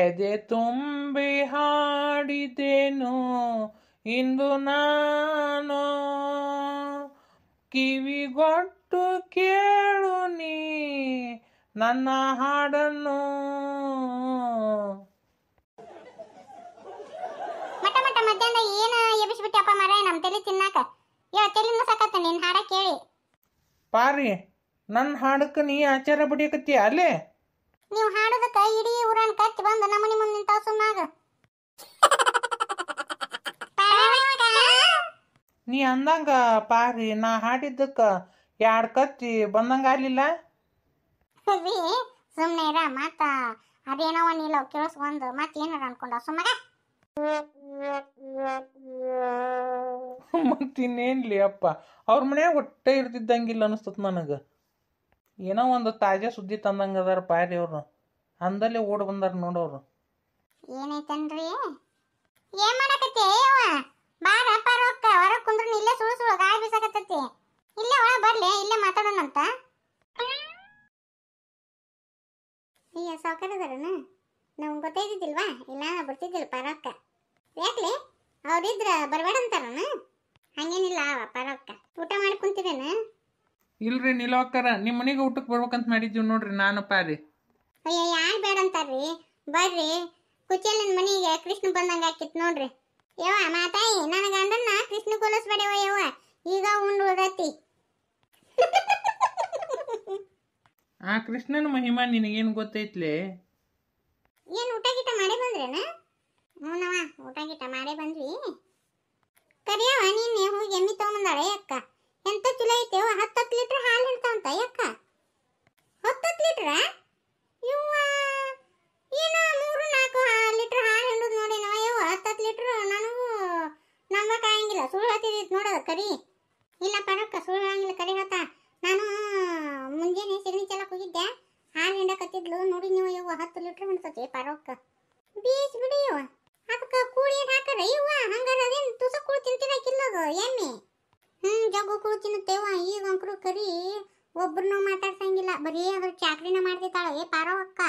ಎದೆ ತುಂಬಿ ಹಾಡಿದೆನು ಇಂದು ನಾನು ಕಿವಿಗೊಟ್ಟು ಕೇಳು ನೀ ನನ್ನ ಹಾಡನ್ನು ಏನು ನಮ್ಮ ಪಾರಿ ನನ್ನ ಹಾಡಕ್ಕೆ ನೀ ಆಚಾರ ಬಿಡಿಯಕತ್ತೀಯ ಅಲ್ಲೇ ನೀವು ಹಾಡೋದಕ್ಕ ಇಡೀ ಊರನ್ ಕಟ್ಟಿ ಬಂದು ನಮ್ಮನೆ ಮುಂದೆ ನಿಂತಾವ ಸುಮ್ಮಾಗ ನೀ ಅಂದಂಗ ಪಾರಿ ನಾ ಹಾಡಿದ್ದಕ್ಕ ಎರಡು ಕತ್ತಿ ಬಂದಂಗ ಆಗ್ಲಿಲ್ಲ ಅವಿ ಸುಮ್ಮನೆ ಇರ ಮತ್ತ ಅದೇನೋ ನೀಲ ಕೇಳಿಸ್ಕೊಂಡು ಮತ್ತೆ ಏನಾರ ಅನ್ಕೊಂಡ ಸುಮ್ಮಗ ಮತ್ತಿನ್ನೇನ್ಲಿ ಅಪ್ಪ ಅವ್ರ ಮನ್ಯಾಗ ಒಟ್ಟೆ ಇರ್ತಿದ್ದಂಗಿಲ್ಲ ಅನಿಸ್ತದ ನನಗೆ ಏನೋ ಒಂದು ತಾಜಾ ಸುದ್ದಿ ತಂದಂಗೆ ಅದಾರ ಪಾರಿ ಅವರು ಅಂದಲ್ಲಿ ಓಡ್ ಬಂದಾರ ನೋಡೋರು ಏನೈತನ್ರಿ ಏನ್ ಮಾಡಕತ್ತಿ ಅಯ್ಯವ್ವ ಬಾರ ಪರವಕ್ಕ ಹೊರಗೆ ಕುಂದ್ರ ಇಲ್ಲೇ ಸುಳು ಸುಳು ಗಾಳಿ ಬೀಸಕತ್ತೈತಿ ಇಲ್ಲೇ ಒಳಗೆ ಬರ್ಲಿ ಇಲ್ಲೇ ಮಾತಾಡೋಣಂತ ಅಯ್ಯ ಸಾವುಕಾರದಾರನ ನಮ್ಗೆ ಗೊತ್ತೈತಿದ್ದಿಲ್ವಾ ಇಲ್ಲ ಬರ್ತಿದ್ದಿಲ್ಲ ಪರವಕ್ಕ ಯಾಕ್ಲಿ ಅವ್ರಿದ್ರ ಬರ್ಬೇಡ ಅಂತಾರನ ಹಂಗೇನಿಲ್ಲ ಪರವಕ್ಕ ಊಟ ಮಾಡಿ ಕುಂತಿದ್ದೇನೆ ಇಲ್ರಿ ನಿಲೋಕರ ನಿಮ್ಮ ಮನೆಗೆ ಊಟಕ್ಕೆ ಬರ್ಬೇಕಂತ ಮಾಡಿದ್ವಿ ನೋಡ್ರಿ ನಾನು ಪಾರಿ ಅಯ್ಯೋ ಯಾರು ಬೇಡ ಅಂತಾರ್ರಿ ಬರ್ರಿ ಕುಚೇಲನ ಮನೆಗೆ ಕೃಷ್ಣ ಬಂದಂಗೆ ಆಕಿತ್ ನೋಡ್ರಿ ಯವ್ವ ಮಾತಾಯಿ ನನ್ನ ಗಂಡನ್ನ ಕೃಷ್ಣ ಕೊಲಿಸ್ಬೇಡವ ಯವ್ವ ಈಗ ಉಂಡು ಉಳ್ದತಿ ಆ ಕೃಷ್ಣನ ಮಹಿಮಾ ನಿನಗೇನು ಗೊತ್ತೈತ್ಲೆ ಏನು ಊಟ ಗೀಟ ಮಾಡೇ ಬಂದ್ರೇನ ಹ್ಞೂನವ ಊಟ ಗೀಟ ಮಾಡೇ ಬಂದ್ವಿ ಕರಿಯವ ನೀನು ಹೋಗಿ ಎಮ್ಮಿ ತೊಗೊಂಬಂದಾಳೆ ಅಕ್ಕ ಎಂತ ಚೀಲ ಐತೆ ಹತ್ತು ಹತ್ತು ಲೀಟರ್ ಹಾಲು ಇಡ್ತಾವಂತ ಯಕ್ಕ ಹತ್ತು ಹತ್ತು ಲೀಟ್ರ ಇವ್ವ ಏನು ಮೂರು ನಾಲ್ಕು ಲೀಟ್ರ್ ಹಾಲು ಹಿಂಡುದು ನೋಡಿ ನಾವು ಯಾವ ಹತ್ತು ಹತ್ತು ಲೀಟ್ರ್ ನನಗೂ ನಂಬಕ್ಕಾಗಂಗಿಲ್ಲ ಸುಳ್ಳು ಹತ್ತಿದ್ ನೋಡೋದು ಕರಿ ಇಲ್ಲ ಪರಕ್ಕ ಸುಳ್ಳು ಹಂಗಿಲ್ಲ ಕರಿ ಹೇಳ್ತಾ ನಾನು ಮುಂಜಾನೆ ಸಿಗ್ನಿ ಚಲಕ್ ಹೋಗಿದ್ದೆ ಹಾಲು ಹಿಂಡಕತ್ತಿದ್ಲು ನೋಡಿ ನೀವು ಇವ ಹತ್ತು ಲೀಟ್ರ್ ಹಿಂಡ್ತತಿ ಪರಕ್ಕ ಬೀಸ್ ಬಿಡಿ ಇವ ಅದಕ್ಕೆ ಕೂಡಿ ಹಾಕರ ಇವ ಹಂಗಾರ ಅದೇನು ತುಸ ಕೂಳು ತಿಂತಿರಕ್ಕಿಲ್ಲ ಅದು ಎಮ್ಮೆ ಹ್ಞೂ ಜಗ್ಗುಕುಳು ತಿನ್ನುತ್ತೇವ ಈಗ ಅಂಕರು ಕರಿ ಒಬ್ರನ್ನ ಮಾತಾಡ್ಸಂಗಿಲ್ಲ ಬರೀ ಅದ್ರ ಚಾಕ್ರಿನ ಮಾಡ್ತಿದ್ದಾಳ ಏ ಪಾರೋ ಅಕ್ಕ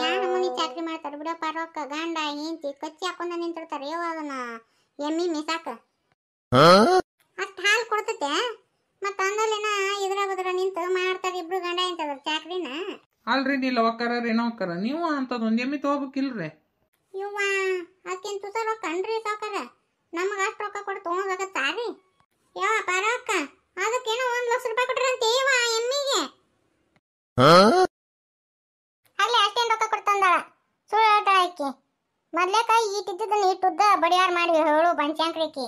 ಯಾ ಚಾಕ್ರಿ ಮಾಡ್ತಾರೆ ಬಿಡ ಪಾರೋ ಅಕ್ಕ ಗಂಡ ಹೆಂಡತಿ ಕಚ್ಚಿ ಹಾಕೊಂಡ ನಿಂತಿರ್ತಾರೆ ಯೋ ಅದನ್ನ ಎಮ್ಮಿ ಮಿಸಾಕ ಅಷ್ಟ ಹಾಲು ಕೊಡ್ತತೆ ಮತ್ತೆ ಅಂದಲೇನ ಇದ್ರ ಬದ್ರ ನಿಂತು ಮಾಡ್ತಾರೆ ಇಬ್ರು ಗಂಡ ಹೆಂಡ್ತಿದಾರೆ ಚಾಕ್ರಿನ ಅಲ್ರಿ ನೀ ಲವಕ್ಕರ ರೇನವಕ್ಕರ ನೀವು ಅಂತದೊಂದು ಎಮ್ಮಿ ತಗೋಬೇಕಿಲ್ರಿ ಯುವ ಆಕಿನ ತುಸರ ಕಣ್ರಿ ಸಾಕಾರ ನಮಗೆ ಅಷ್ಟು ರೊಕ್ಕ ಕೊಟ್ಟು ತೊಗೊಂಡಾಗತ್ತಾ ರೀ ಯಾವ ಪರಕ್ಕ ಅದಕ್ಕೇನೋ ಒಂದು ಲಕ್ಷ ರೂಪಾಯಿ ಕೊಟ್ರಂತೆ ಇವ ಎಮ್ಮಿಗೆ ಅಲ್ಲಿ ಅಷ್ಟೇನು ರೊಕ್ಕ ಕೊಡ್ತಂದಾಳ ಸುಳ್ಳು ಹೇಳ್ತಾಳ ಆಕಿ ಮೊದ್ಲೇಕ ಈಟಿದ್ದದನ್ನ ಇಟ್ಟುದ್ದ ಬಡಿಯಾರ್ ಮಾಡಿ ಹೇಳು ಬಂಚಾಂಕ್ರಿಕಿ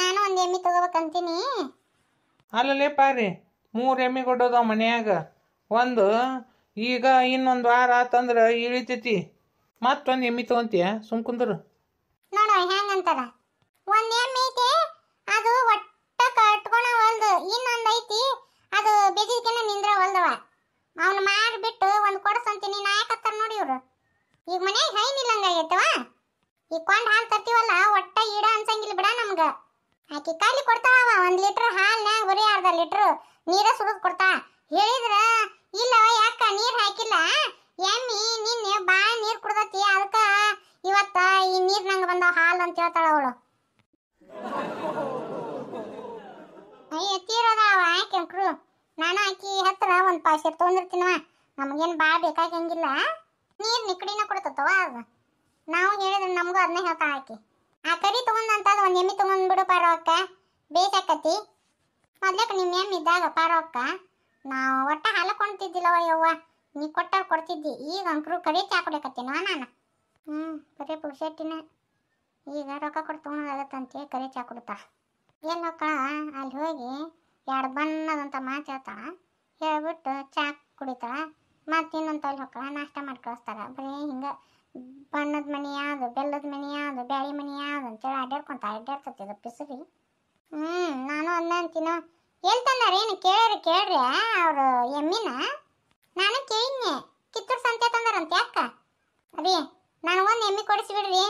ನಾನು ಒಂದು ಎಮ್ಮಿ ತಗೋಬೇಕಂತೀನಿ ಅಲ್ಲಲ್ಲೇ ಪಾರಿ ಮೂರು ಎಮ್ಮಿ ಕೊಡೋದು ಮನ್ಯಾಗ ಒಂದು ಈಗ ಇನ್ನೊಂದು ವಾರ ಆತಂದ್ರೆ ಇಳಿತೈತಿ ಮತ್ತೊಂದು ಎಮ್ಮಿ ತಗೊಂತೀಯ ಸುಮ್ ಕುಂದರು ನೋಡ ಒಂದ್ ಎಮ್ಮಿ ಐತಿ ಅದು ಒಟ್ಟ ಕಟ್ಕೊಣ ಒಲ್ದು ಇನ್ನೊಂದ್ ಐತಿ ಅದು ಬೆಜಿಕೆನ ನಿಂದ್ರ ಒಲ್ದವ ಅವನು ಮಾಡಿಬಿಟ್ಟು ಒಂದು ಕೊಡಸಂತೀನಿ ನಾಯಕತ್ತಾರ ನೋಡಿ ಇವ್ರು ಈಗ ಮನೆ ಹೈ ನಿಲ್ಲಂಗಾಗೈತವ ಈ ಕೊಂಡು ಹಾಲು ತರ್ತೀವಲ್ಲ ಒಟ್ಟ ಈಡ ಅನ್ಸಂಗಿಲ್ಲ ಬಿಡ ನಮ್ಗ ಆಕಿ ಕಾಲಿ ಕೊಡ್ತಾವ ಒಂದ್ ಲೀಟರ್ ಹಾಲ್ನ್ಯಾಗ ಬರೀ ಅರ್ಧ ಲೀಟರ್ ನೀರ ಸುರಿದು ಕೊಡ್ತಾ ಹೇಳಿದ್ರ ಇಲ್ಲವ ಯಾಕ ನೀರ್ ಹಾಕಿಲ್ಲ ಎಮ್ಮಿ ನಿನ್ನೆ ಬಾಳ ನೀರ್ ಕುಡ್ದತಿ ಅದಕ್ಕ ಇವತ್ತ ಈ ನೀರ್ ನಂಗ ಬಂದ ಹಾಲ್ ಅಂತ ಹೇಳ್ತಾಳ ಅವಳು ಅಯ್ಯ ತೀರೋದಾವ ಕೆಂಕ್ರು ನಾನು ಆಕಿ ಹತ್ರ ಒಂದ್ ಪಾಶೀರ್ ತಗೊಂಡಿರ್ತೀನವ ನಮಗೇನ್ ಬಾಳ ಬೇಕಾಗಂಗಿಲ್ಲ ನೀರ್ ನಿಕ್ಕಡಿನ ಕೊಡ್ತತವ ಅದ ನಾವು ಹೇಳಿದ್ರೆ ನಮಗೂ ಅದನ್ನೇ ಹೇಳ್ತಾ ಹಾಕಿ ಆ ಕರಿ ತಗೊಂಡಂತ ಒಂದ್ ಎಮ್ಮಿ ಬಿಡು ಪಾರವಕ್ಕ ಬೇಸಾಕತಿ ಮೊದ್ಲಕ್ಕೆ ನಿಮ್ಮ ಎಮ್ಮಿ ಇದ್ದಾಗ ಪಾರವಕ್ಕ ನಾವು ಒಟ್ಟ ಹಾಲ ಕೊಂಡ್ತಿದ್ದಿಲ್ಲವ ಯವ್ವ ನೀ ಕೊಟ್ಟಾಗ ಕೊಡ್ತಿದ್ದಿ ಈಗ ಅಂಕರು ಚಾ ಹಾಕೊಡಕತ್ತೇನೋ ನಾನು ಹ್ಞೂ ಬರೀ ಪುರುಷಟ್ಟಿನ ಈಗ ರೊಕ್ಕ ಕೊಟ್ಟು ಕರೆ ಚಾ ಕೊಡ್ತಾ ಏನು ಮಕ್ಕಳ ಅಲ್ಲಿ ಹೋಗಿ ಎರಡು ಬಣ್ಣದಂತ ಮಾತು ಹೇಳ್ತಾಳ ಹೇಳ್ಬಿಟ್ಟು ಚಾ ಕುಡಿತಾ ಮತ್ತೆ ಇನ್ನೊಂದು ಅಲ್ಲಿ ಹೋಗ್ತಾಳ ನಾಷ್ಟ ಮಾಡಿ ಕಳಿಸ್ತಾರ ಬರೀ ಹಿಂಗೆ ಬಣ್ಣದ ಮನೆ ಯಾವುದು ಬೆಲ್ಲದ ಮನೆ ಯಾವುದು ಬ್ಯಾಳಿ ಮನೆ ಯಾವುದು ಅಂತೇಳಿ ಅಡ್ಡಾಡ್ಕೊಂತ ಅಡ್ಡಾಡ್ತತಿ ಅದು ಪಿಸರಿ ಹ್ಞೂ ನಾನು ಅಂದಂತೀನೋ ತಂದಾರೇನು ಕೇಳ್ರಿ ಕೇಳ್ರಿ ಅವರು ಎಮ್ಮಿನ ನಾನು ಕೇಳಿದ್ನಿ ಕಿತ್ತೂರು ಸಂತೆ ತಂದರಂತೆ ಅದಿ ನಾನು ನಾನು ಎಮ್ಮೆ ಕೊಡಿಸಿ ಕೊಡಿಸ್ಬಿಡ್ರಿ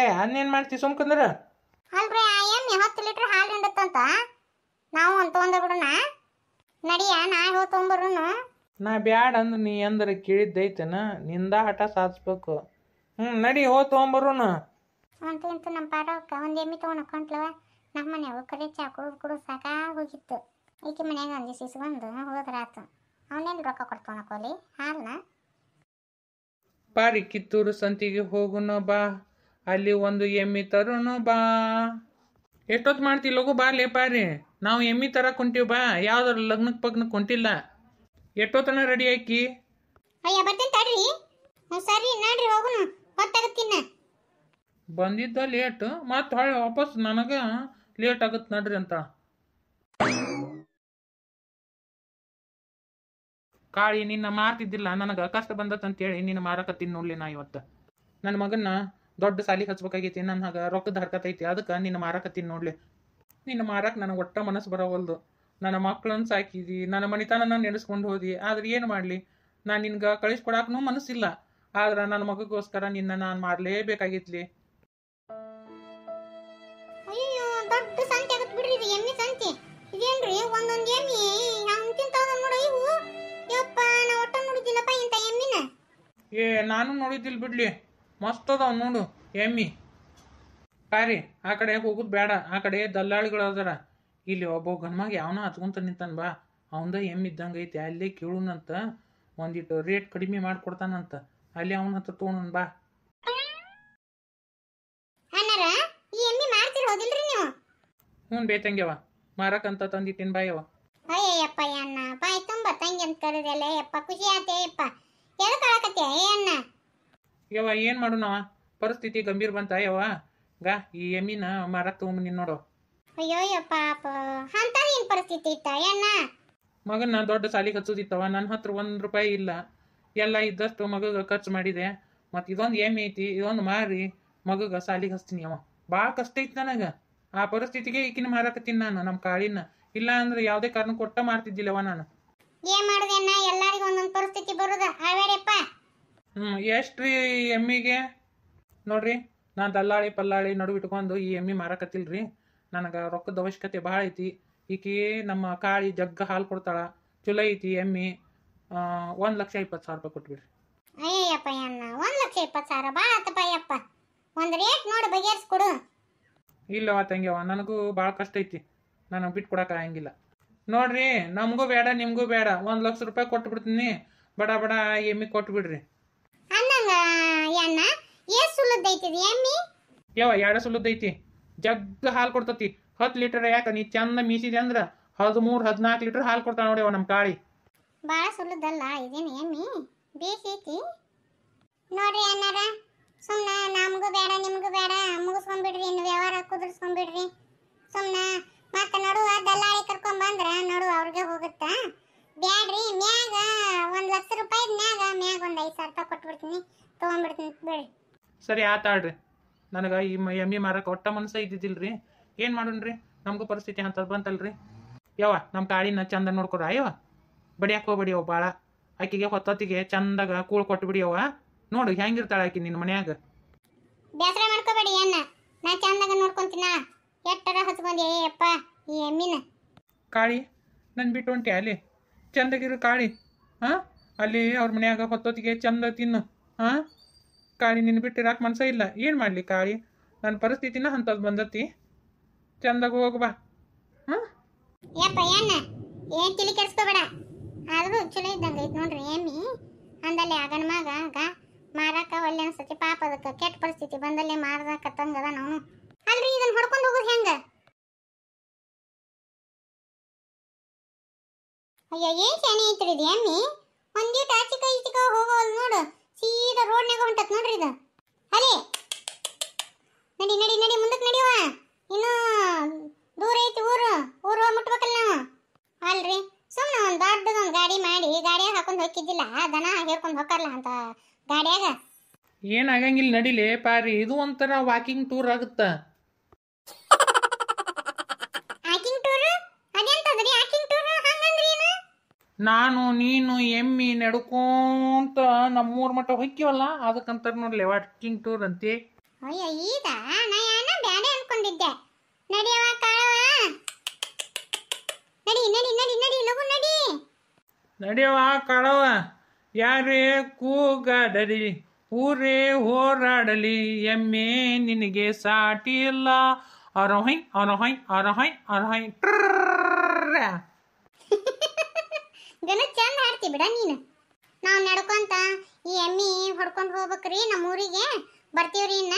ಏ ಅನ್ನೇನ್ ಮಾಡ್ತಿ ಸುಮ್ಕಂದ್ರ ಅಲ್ರಿ ಆ ಎಮ್ಮಿ ಹತ್ತು ಲೀಟ್ರ್ ಹಾಲು ಹಿಂಡತ್ತಂತ ನಾವು ಅಂತ ಒಂದ ಬಿಡೋಣ ನಡಿಯ ನಾ ಹೋಗಿ ತೊಗೊಂಬರೋನು ನಾ ಬ್ಯಾಡ ಅಂದ್ರೆ ನೀ ಅಂದ್ರೆ ಕೇಳಿದ್ದೈತನ ನಿಂದ ಹಠ ಸಾಧಿಸ್ಬೇಕು ಹ್ಞೂ ನಡಿ ಹೋ ತೊಗೊಂಬರೋಣ ಅಂತ ಇಂತ ನಮ್ಮ ಪಾಡವಕ್ಕ ಒಂದು ಎಮ್ಮೆ ತೊಗೊಂಡು ಹಾಕೊಂಡ್ಲವ ನಮ್ಮ ಮನೆಯಾಗ ಕಡೆ ಚಾ ಕುಡಿದು ಹೋಗಿತ್ತು ಐಕೆ ಈಕೆ ಮನ್ಯಾಗ ಒಂದು ಸಿಸ್ಕೊಂಡು ಹೋದ್ರಾತು ಅವನೇನು ರೊಕ್ಕ ಪಾರಿ ಕಿತ್ತೂರು ಸಂತಿಗೆ ಹೋಗುನು ಬಾ ಅಲ್ಲಿ ಒಂದು ಎಮ್ಮಿ ತರುನು ಬಾ ಎಷ್ಟೊತ್ ಮಾಡ್ತಿ ಲಗು ಬಾ ಲೇ ಪಾರಿ ನಾವು ಎಮ್ಮಿ ತರ ಕುಂತೀವಿ ಬಾ ಯಾವ್ದಾರ ಲಗ್ನಕ್ ಪಗ್ನ ಕುಂಟಿಲ್ಲ ಎಷ್ಟೊತ್ತನ ರೆಡಿ ಆಕಿ ಅಯ್ಯ ತಡ್ರಿ ಸರಿ ನಡ್ರಿ ಹೋಗುನು ಹೊತ್ತಾಗತ್ತಿನ ಬಂದಿದ್ದ ಲೇಟ್ ಮತ್ತೆ ಹೊಳೆ ವಾಪಸ್ ನನಗೆ ಲೇಟ್ ಆಗತ್ತೆ ನಡ್ರಿ ಅಂತ ಕಾಳಿ ನಿನ್ನ ಮಾರ್ತಿದ್ದಿಲ್ಲ ನನಗೆ ಕಷ್ಟ ಹೇಳಿ ನಿನ್ನ ಮಾರಕತ್ತೀನಿ ನೋಡ್ಲಿ ನಾ ಇವತ್ತು ನನ್ನ ಮಗನ್ನ ದೊಡ್ಡ ಸಾಲಿ ಹಚ್ಬೇಕಾಗೈತಿ ನನ್ನ ಹಾಗೆ ರೊಕ್ಕದ ಹರ್ಕತೈತಿ ಅದಕ್ಕೆ ನಿನ್ನ ಮಾರಕ ನೋಡ್ಲಿ ನಿನ್ನ ಮಾರಕ್ಕೆ ನನಗೆ ಒಟ್ಟ ಮನಸ್ಸು ಬರವಲ್ದು ನನ್ನ ಮಕ್ಕಳನ್ನ ಸಾಕಿದಿ ನನ್ನ ಮನಿತನನ ನೆನೆಸ್ಕೊಂಡು ಹೋದಿ ಆದ್ರೆ ಏನು ಮಾಡಲಿ ನಾನು ನಿನ್ಗೆ ಕಳಿಸ್ಕೊಡಾಕನೂ ಮನಸ್ಸಿಲ್ಲ ಆದ್ರೆ ನನ್ನ ಮಗಗೋಸ್ಕರ ನಿನ್ನ ನಾನು ಮಾರಲೇಬೇಕಾಗಿತ್ಲಿ ಏ ನಾನು ನೋಡಿದ್ದಿಲ್ಲ ಬಿಡ್ಲಿ ಮಸ್ತ್ ಅದಾವ ನೋಡು ಎಮ್ಮಿ ಕಾರಿ ಆ ಕಡೆ ಹೋಗುದು ಬೇಡ ಆ ಕಡೆ ದಲ್ಲಾಳಿಗಳು ಅದಾರ ಇಲ್ಲಿ ಒಬ್ಬ ಗಂಡ್ಮಾಗ ಯಾವನ ಹತ್ಕೊಂತ ನಿಂತಾನ ಬಾ ಅವಂದ ಎಮ್ಮಿ ಇದ್ದಂಗೆ ಐತಿ ಅಲ್ಲೇ ಕೇಳುನಂತ ಒಂದಿಟ್ಟು ರೇಟ್ ಕಡಿಮೆ ಮಾಡಿಕೊಡ್ತಾನಂತ ಅಲ್ಲಿ ಅವನ ಹತ್ರ ತೊಗೊಂಡನ್ ಬಾ ಹ್ಞೂ ಈ ಎಮ್ಮಿ ಮಾರ್ತಿರ ಹೋದಿಲ್ರಿ ನೀವು ತಂದಿಟ್ಟಿನ ಬಾಯವ ಅಯ್ಯಪ್ಪ ಅಣ್ಣ ಬಾಯ್ ತುಂಬ ತಂಗಿ ಅಂತ ಕರೆದಲ್ಲ ಯಪ್ಪ ಖುಷಿ ಆತೇ ಯಪ್ಪ ಎದಕ್ಕೆ ಏನ್ ಅಣ್ಣ ಪರಿಸ್ಥಿತಿ ಗಂಭೀರ ಬಂತ ಯವ್ವ ಗಾ ಈ ಎಮ್ಮಿನ ಮಾರಕ್ ತೊಗೊಂಬಂದಿನಿ ನೋಡು ಅಯ್ಯೋ ಪಾಪ ಅಂತ ಏನ್ ಪರಿಸ್ಥಿತಿ ಇತ್ತ ಏನ ದೊಡ್ಡ ಸಾಲಿಗೆ ಹಚ್ಚೋದಿತ್ತವ ನನ್ನ ಹತ್ರ ಒಂದ್ ರೂಪಾಯಿ ಇಲ್ಲ ಎಲ್ಲ ಇದ್ದಷ್ಟು ಮಗಗ ಖರ್ಚು ಮಾಡಿದೆ ಮತ್ತ್ ಇದೊಂದು ಎಮ್ಮಿ ಐತಿ ಇದೊಂದು ಮಾರಿ ಮಗ ಸಾಲಿಗೆ ಹಚ್ತೀನಿ ಅವ ಬಾ ಕಷ್ಟ ಐತಿ ನನಗ ಆ ಪರಿಸ್ಥಿತಿಗೆ ಈಕಿನ ಮಾರಾಕತ್ತೀನಿ ನಾನು ನಮ್ಮ ಕಾಳಿನ ಇಲ್ಲ ಅಂದ್ರೆ ಯಾವುದೇ ಕಾರಣ ಕೊಟ್ಟ ಮಾಡ್ತಿದ್ದಿಲ್ಲವ ನಾನು ಏನ್ ಅಣ್ಣ ಎಲ್ಲರಿಗೂ ಒಂದೊಂದು ಪರಿಸ್ಥಿತಿ ಬರುದ ಅಳ್ಬೇಡಪ್ಪ ಹ್ಮ್ ಎಷ್ಟ್ರಿ ಎಮ್ಮಿಗೆ ನೋಡ್ರಿ ನಾ ದಲ್ಲಾಳಿ ಪಲ್ಲಾಳಿ ನಡುವಿಟ್ಕೊಂಡು ಈ ಎಮ್ಮಿ ಮಾರಕತ್ತಿಲ್ರಿ ನನಗೆ ರೊಕ್ಕದ ಅವಶ್ಯಕತೆ ಬಹಳ ಐತಿ ಈಕಿ ನಮ್ಮ ಕಾಳಿ ಜಗ್ಗ ಹಾಲು ಕೊಡ್ತಾಳ ಚಲೋ ಐತಿ ಎಮ್ಮಿ ಒಂದು ಲಕ್ಷ ಇಪ್ಪತ್ತು ಸಾವಿರ ರೂಪಾಯಿ ಕೊಟ್ಬಿಡ್ರಿ ಅಯ್ಯಪ್ಪ ಅಣ್ಣ ಒಂದು ಲಕ್ಷ ಇಪ್ಪತ್ತು ಸಾವಿರ ಬಾ ಆತಪ್ಪ ಯಪ್ಪ ಒಂದು ರೇಟ್ ನೋಡಿ ಬಗೆಹರಿಸ್ಕೊಡು ಇಲ್ಲವ ತಂಗ್ಯವ್ವ ನನಗೂ ಭಾಳ ಕಷ್ಟ ಐತಿ ನಾನು ಬಿಟ್ಟು ಕೊಡೋಕ್ಕಾಗಂಗಿಲ್ಲ ನೋಡ್ರಿ ನಮಗೂ ಬೇಡ ನಿಮಗೂ ಬೇಡ ಒಂದು ಲಕ್ಷ ರೂಪಾಯಿ ಕೊಟ್ಟು ಬಿಡ್ತೀನಿ ಬಡ ಬಡ ಎಮ್ಮಿ ಕೊಟ್ಟು ಬಿಡ್ರಿ ಎರಡ ಯಣ್ಣ ಎಷ್ಟು ಎರಡು ಜಗ್ಗ ಹಾಲು ಕೊಡ್ತತಿ ಹತ್ತು ಲೀಟರ್ ಯಾಕ ನೀ ಚಂದ ಮೀಸಿದೆ ಅಂದ್ರ ಹದಿಮೂರು ಹದಿನಾಲ್ಕು ಲೀಟರ್ ಹಾಲು ಕೊಡ್ತಾಳ ನೋಡಿ ನಮ್ಮ ಕಾಳಿ ಭಾಳ ಸುಲದಲ್ಲ ಇದೇನು ಎಮ್ಮಿ ಬೇಕೈತಿ ನೋಡ್ರಿ ಅಣ್ಣಾರ ಸುಮ್ಮನೆ ನಮಗೂ ಬೇಡ ನಿಮಗೂ ಬೇಡ ಮುಗಿಸ್ಕೊಂಡ್ಬಿಡ್ರಿ ಇನ್ನು ವ್ಯವಹಾರ ಕುದುರ್ಸ್ಕೊಂಡ್ಬಿಡ್ರಿ ಸುಮ್ಮನೆ ಮತ್ತೆ ನಡುವ ದಲ್ಲಾಳಿ ಕರ್ಕೊಂಬಂದ್ರ ನಡು ಅವ್ರಿಗೆ ಹೋಗುತ್ತಾ ಬ್ಯಾಡ್ರಿ ಮ್ಯಾಗ ಒಂದು ಲಕ್ಷ ರೂಪಾಯಿ ಮ್ಯಾಗ ಮ್ಯಾಗ ಒಂದ್ ಐದ್ ಸಾವಿರ ರೂಪಾಯಿ ಕೊಟ್ಬಿಡ್ತೀನಿ ತಗೊಂಡ್ಬಿಡ್ತೀನಿ ಬೇಡ ಸರಿ ಆತಾಡ್ರಿ ನನಗೆ ಈ ಎಮ್ಮಿ e ಮಾರಕ್ಕೆ ಒಟ್ಟ ಮನಸ್ಸ ಇದ್ದಿದ್ದಿಲ್ರಿ ಏನು ಮಾಡೋಣ್ರಿ ನಮಗೂ ಪರಿಸ್ಥಿತಿ ಅಂತ ಬಂತಲ್ರಿ ಯವ್ವ ನಮ್ಮ ಕಾಳಿನ ಚಂದ ನೋಡ್ಕೊಡ ಅಯ್ಯವ ಬಡಿಯಾಕ ಹೋಗ್ಬಿಡಿ ಅವ್ ಭಾಳ ಆಕಿಗೆ ಹೊತ್ತೊತ್ತಿಗೆ ಚಂದಾಗ ಕೂಳು ಕೊಟ್ಟು ಅವ ನೋಡು ಹೆಂಗಿರ್ತಾಳೆ ಆಕಿ ನಿನ್ನ ಮನ್ಯಾಗ ಬೇಸರ ಮಾಡ್ಕೋಬೇಡಿ ಅಣ್ಣ ನಾ ಚಂದಾಗ ನೋಡ್ಕೊಂತೀನ ಎಟ್ಟರ ಹಚ್ಕೊಂಡೆ ಅಪ್ಪ ಈ ಎಮ್ಮಿನ ಕಾಳಿ ನನ್ನ ಬಿಟ್ಟು ಹೊಂಟಿ ಅಲ್ಲಿ ಚಂದಗಿರು ಕಾಳಿ ಹಾಂ ಅಲ್ಲಿ ಅವ್ರ ಮನ್ಯಾಗ ಹೊತ್ತೊತ್ತಿಗೆ ಚಂದ ತಿನ್ನು ಹಾಂ ಕಾಳಿ ನಿನ್ ಬಿಟ್ಟು ಇರಾಕ್ ಮನ್ಸ ಇಲ್ಲ ಏನು ಮಾಡಲಿ ಕಾಳಿ ನನ್ನ ಪರಿಸ್ಥಿತಿನ ಅಂಥದ್ದು ಬಂದತಿ ಚಂದಾಗ ಹೋಗ್ಬಾ ಹಾಂ ಯಪ್ಪ ಏನು ತಿಳಿ ಚಲೋ ಇದ್ದಂಗೆ ಐತೆ ನೋಡ್ರಿ ಎಮ್ಮಿ ಅಂದಲ್ಲಿ ಆಗನ ಮಗ ಮಾರಾಕ ಒಳ್ಳೆ ಅನ್ಸತಿ ಪಾಪ ಅದಕ್ಕ ಕೆಟ್ಟ ಪರಿಸ್ಥಿತಿ ಬಂದಲ್ಲಿ ತಂಗದ ನಾನು ಅಯ್ಯೋ ಏನ್ ಶಾನೆ ಇದು ಎಮ್ಮಿ ಒಂದಿಟ ಆಚಿಕ ಈಚಿಕ ಹೋಗೋಲ್ ನೋಡು ಸೀದಾ ರೋಡ್ನಾಗ ಹೊಂಟತ್ ನೋಡ್ರಿ ಇದು ಅಲ್ಲಿ ನಡಿ ನಡಿ ನಡಿ ಮುಂದಕ್ಕೆ ನಡಿಯುವ ಇನ್ನು ದೂರ ಐತಿ ಊರು ಊರು ಮುಟ್ಬೇಕಲ್ಲ ನಾವು ಅಲ್ರಿ ಸುಮ್ಮನೆ ಒಂದು ದೊಡ್ಡದೊಂದು ಗಾಡಿ ಮಾಡಿ ಗಾಡಿಯಾಗ ಹಾಕೊಂಡು ಹೋಗಿದ್ದಿಲ್ಲ ದನ ಹೇರ್ಕೊಂಡು ಹೋಗಲ್ಲ ಅಂತ ಗಾಡಿಯಾಗ ಏನಾಗಂಗಿಲ್ಲ ನಡಿಲಿ ಪಾರಿ ಇದು ಒಂಥರ ವಾಕಿಂಗ್ ಟೂರ್ ಆಗುತ್ತೆ ನಾನು ನೀನು ಎಮ್ಮಿ ನಡ್ಕೊಂತ ನಮ್ಮೂರ ಮಟ್ಟ ಹೊಕ್ಕಿವಲ್ಲ ಅದಕ್ಕಂತಾರೆ ನೋಡ್ಲಿ ವಾಕಿಂಗ್ ಟೂರ್ ಅಂತಿ ಅಯ್ಯೋ ಕಳವ ನಾ ಯಾನ ಯಾರೇ ಕೂಗಾಡಲಿ ಊರೇ ಹೋರಾಡಲಿ ಎಮ್ಮೆ ನಿನಗೆ ಸಾಟಿ ಇಲ್ಲ ಅರಹೈ ಅರಹೈ ಅರಹೈ ಅರಹೊಯ್ ಟ್ರ ಗನ ಚಂದ ಹಾಡ್ತಿ ಬಿಡ ನೀನು ನಾವು ನಡ್ಕೊಂತ ಈ ಎಮ್ಮಿ ಹೊಡ್ಕೊಂಡು ರೀ ನಮ್ಮ ಊರಿಗೆ ಬರ್ತೀವ್ರಿ ಇನ್ನ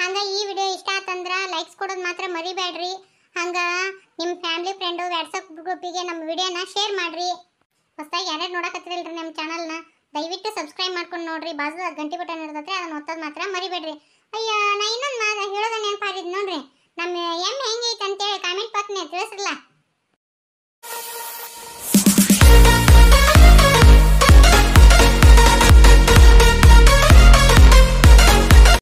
ಹಂಗ ಈ ವಿಡಿಯೋ ಇಷ್ಟ ಆತಂದ್ರ ಲೈಕ್ಸ್ ಕೊಡೋದು ಮಾತ್ರ ಮರಿಬೇಡ್ರಿ ಹಂಗ ನಿಮ್ಮ ಫ್ಯಾಮಿಲಿ ಫ್ರೆಂಡು ವಾಟ್ಸಪ್ ಗ್ರೂಪಿಗೆ ನಮ್ಮ ವಿಡಿಯೋನ ಶೇರ್ ಮಾಡ್ರಿ ಹೊಸದಾಗಿ ಯಾರ್ಯಾರು ನೋಡಕತ್ತಿರಲ್ರಿ ನಮ್ಮ ಚಾನಲ್ನ ದಯವಿಟ್ಟು ಸಬ್ಸ್ಕ್ರೈಬ್ ಮಾಡ್ಕೊಂಡು ನೋಡ್ರಿ ಬಾಜು ಗಂಟೆ ಬಟನ್ ಇರ್ತೈತ್ರಿ ಅದನ್ನ ಒತ್ತೋದು ಮಾತ್ರ ಮರಿಬೇಡ್ರಿ ಅಯ್ಯೋ ನಾ ಇನ್ನೊಂದು ಮಾತು ಹೇಳೋದ ನೆನಪಾಗಿದ್ದು ನೋಡ್ರಿ ನಮ್ಮ ಎಮ್ಮೆ ಹೆಂಗೈತೆ ಅಂತೇಳಿ ಕಾಮೆಂಟ್ ಪಕ್ಕನೆ ತಿಳಿಸ್ರಲ್ಲ